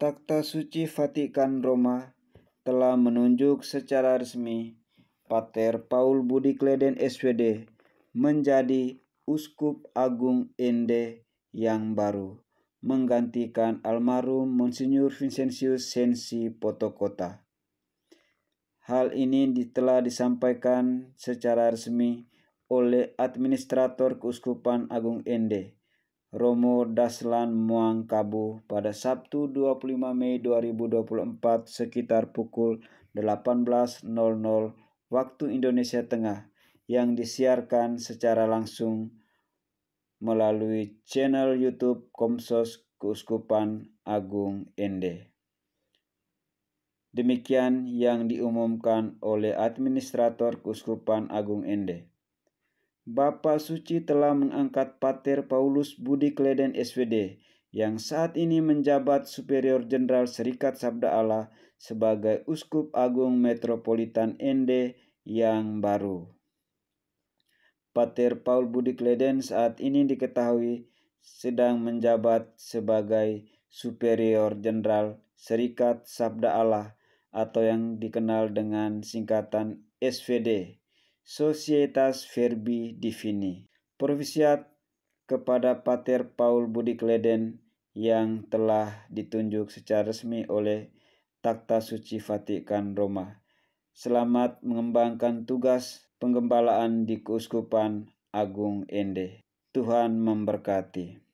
Takhta Suci Vatikan Roma telah menunjuk secara resmi Pater Paul Budi Kleden SWD menjadi Uskup Agung Ende yang baru menggantikan almarhum Monsinyur Vincentius Sensi Potokota. Hal ini telah disampaikan secara resmi oleh Administrator Keuskupan Agung Ende Romo Daslan Muang Kabu pada Sabtu 25 Mei 2024 sekitar pukul 18.00 waktu Indonesia Tengah yang disiarkan secara langsung melalui channel YouTube Komsos Keuskupan Agung Ende. Demikian yang diumumkan oleh Administrator Keuskupan Agung Ende. Bapak Suci telah mengangkat Pater Paulus Budi Kleden SVD yang saat ini menjabat Superior Jenderal Serikat Sabda Allah sebagai Uskup Agung Metropolitan ND yang baru. Pater Paul Budi Kleden saat ini diketahui sedang menjabat sebagai Superior Jenderal Serikat Sabda Allah atau yang dikenal dengan singkatan SVD Societas Verbi Divini. Provisiat kepada Pater Paul Budi Kleden yang telah ditunjuk secara resmi oleh Takta Suci Vatikan Roma. Selamat mengembangkan tugas penggembalaan di Keuskupan Agung Ende. Tuhan memberkati.